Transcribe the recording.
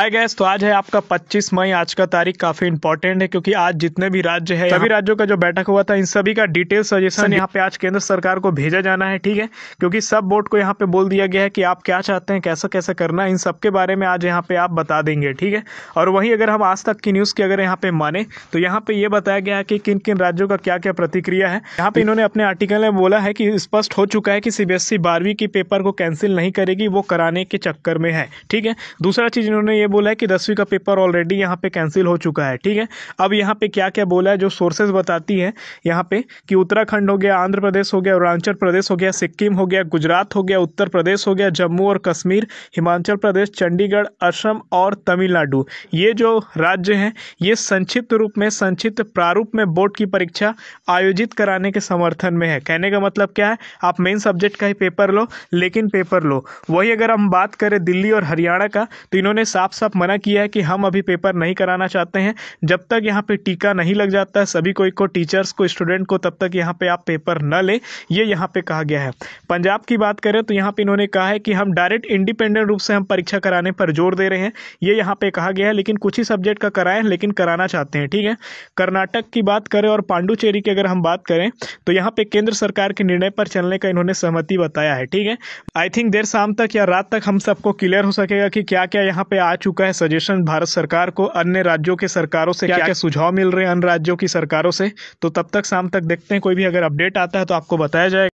Hi guys तो आज है आपका 25 मई आज का तारीख काफी इंपॉर्टेंट है क्योंकि आज जितने भी राज्य है सभी हाँ। राज्यों का जो बैठक हुआ था इन सभी का डिटेल सजेशन यहाँ पे आज केंद्र सरकार को भेजा जाना है ठीक है क्योंकि सब बोर्ड को यहाँ पे बोल दिया गया है कि आप क्या चाहते हैं कैसा कैसा करना है इन सबके बारे में आज यहाँ पे आप बता देंगे ठीक है और वहीं अगर हम आज तक की न्यूज़ की अगर यहाँ पे माने तो यहाँ पे ये बताया गया है कि किन किन राज्यों का क्या क्या प्रतिक्रिया है यहाँ पे इन्होंने अपने आर्टिकल में बोला है कि स्पष्ट हो चुका है कि सीबीएसई e बारहवीं की पेपर को कैंसिल नहीं करेगी वो कराने के चक्कर में है ठीक है दूसरा चीज़ इन्होंने ये बोला है कि दसवीं का पेपर ऑलरेडी यहाँ पे कैंसिल हो चुका है ठीक है अब यहाँ पे क्या क्या बोला है जो सोर्सेज बताती है यहाँ पे कि उत्तराखंड हो गया आंध्र प्रदेश हो गया अरुणाचल प्रदेश हो गया सिक्किम हो गया गुजरात हो गया उत्तर प्रदेश हो गया जम्मू और कश्मीर हिमाचल प्रदेश चंडीगढ़ असम और तमिलनाडु ये जो राज्य हैं ये संक्षिप्त रूप में संक्षिप्त प्रारूप में बोर्ड की परीक्षा आयोजित कराने के समर्थन में है कहने का मतलब क्या है आप मेन सब्जेक्ट का ही पेपर लो लेकिन पेपर लो वही अगर हम बात करें दिल्ली और हरियाणा का तो इन्होंने साफ साफ साफ मना किया है कि हम अभी पेपर नहीं कराना चाहते हैं जब तक यहाँ पे टीका नहीं लग जाता है सभी कोई को टीचर्स को स्टूडेंट को तब तक यहाँ पे आप पेपर न लें ये यहाँ पे कहा गया है पंजाब की बात करें तो यहाँ पे इन्होंने कहा है कि हम डायरेक्ट इंडिपेंडेंट रूप से हम परीक्षा कराने पर जोर दे रहे हैं ये यहाँ पे कहा गया है लेकिन कुछ ही सब्जेक्ट का कराएं लेकिन कराना चाहते हैं ठीक है कर्नाटक की बात करें और पांडुचेरी की अगर हम बात करें तो यहाँ पे केंद्र सरकार के निर्णय पर चलने का इन्होंने सहमति बताया है ठीक है आई थिंक देर शाम तक या रात तक हम सबको क्लियर हो सकेगा कि क्या क्या यहाँ पे आ चुका है सजेशन भारत सरकार को अन्य राज्यों के सरकारों से क्या क्या सुझाव मिल रहे हैं अन्य राज्यों की सरकारों से तो तब तक शाम तक देखते हैं कोई भी अगर अपडेट आता है तो आपको बताया जाएगा